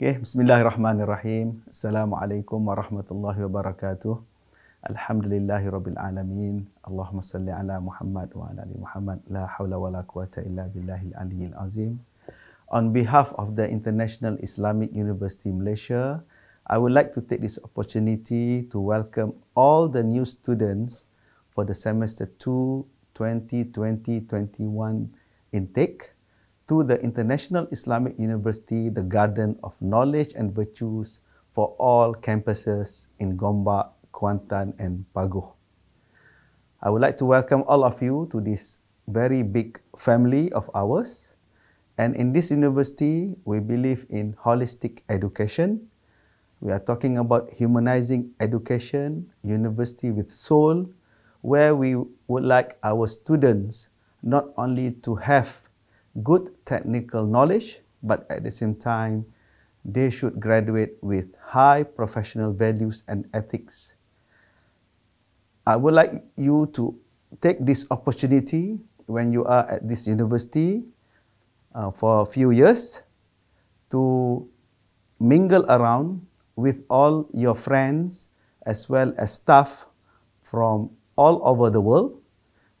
Okay. Bismillahirrahmanirrahim. Assalamualaikum warahmatullahi wabarakatuh. Alhamdulillahi rabbil alamin. Allahumma salli ala Muhammad wa ala ali Muhammad. La hawla wa la quwata illa billahi aliyil azim. On behalf of the International Islamic University Malaysia, I would like to take this opportunity to welcome all the new students for the semester 2 2020 2021 intake. to the International Islamic University, the Garden of Knowledge and Virtues for all campuses in Gomba, Kuantan, and Pago. I would like to welcome all of you to this very big family of ours. And in this university, we believe in holistic education. We are talking about humanizing education, university with soul, where we would like our students not only to have good technical knowledge, but at the same time, they should graduate with high professional values and ethics. I would like you to take this opportunity when you are at this university uh, for a few years to mingle around with all your friends as well as staff from all over the world.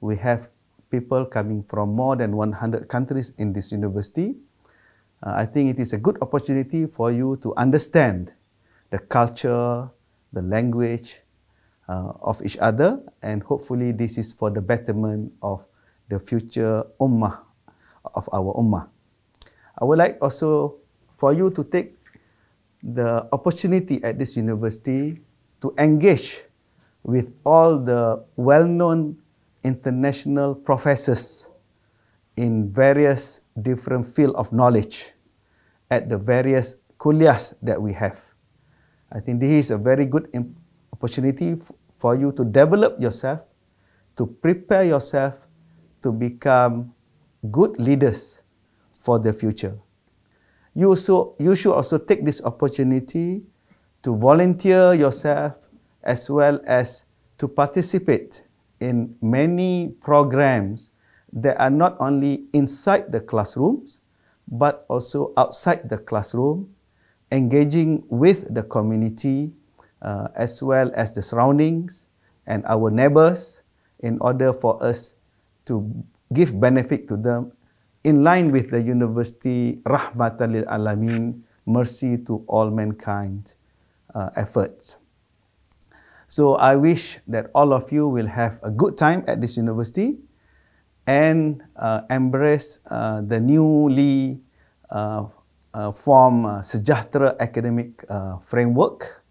We have people coming from more than 100 countries in this university. Uh, I think it is a good opportunity for you to understand the culture, the language uh, of each other, and hopefully, this is for the betterment of the future ummah, of our ummah. I would like also for you to take the opportunity at this university to engage with all the well known international professors in various different field of knowledge at the various kulias that we have. I think this is a very good opportunity for you to develop yourself, to prepare yourself to become good leaders for the future. You, also, you should also take this opportunity to volunteer yourself as well as to participate in many programs that are not only inside the classrooms, but also outside the classroom, engaging with the community uh, as well as the surroundings and our neighbors in order for us to give benefit to them in line with the university rahmatan lil alamin mercy to all mankind uh, efforts So I wish that all of you will have a good time at this university and uh, embrace uh, the newly uh, uh, formed uh, Sejahtera Academic uh, Framework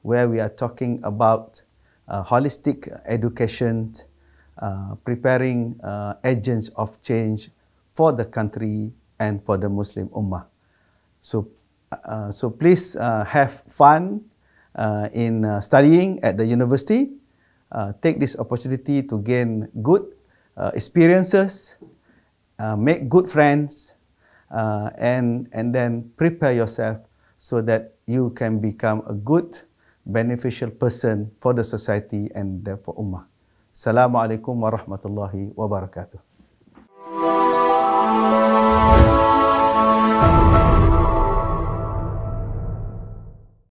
where we are talking about uh, holistic education, uh, preparing uh, agents of change for the country and for the Muslim Ummah. So, uh, so please uh, have fun uh, in uh, studying at the university, uh, take this opportunity to gain good uh, experiences, uh, make good friends, uh, and and then prepare yourself so that you can become a good, beneficial person for the society and for ummah. Assalamualaikum warahmatullahi wabarakatuh.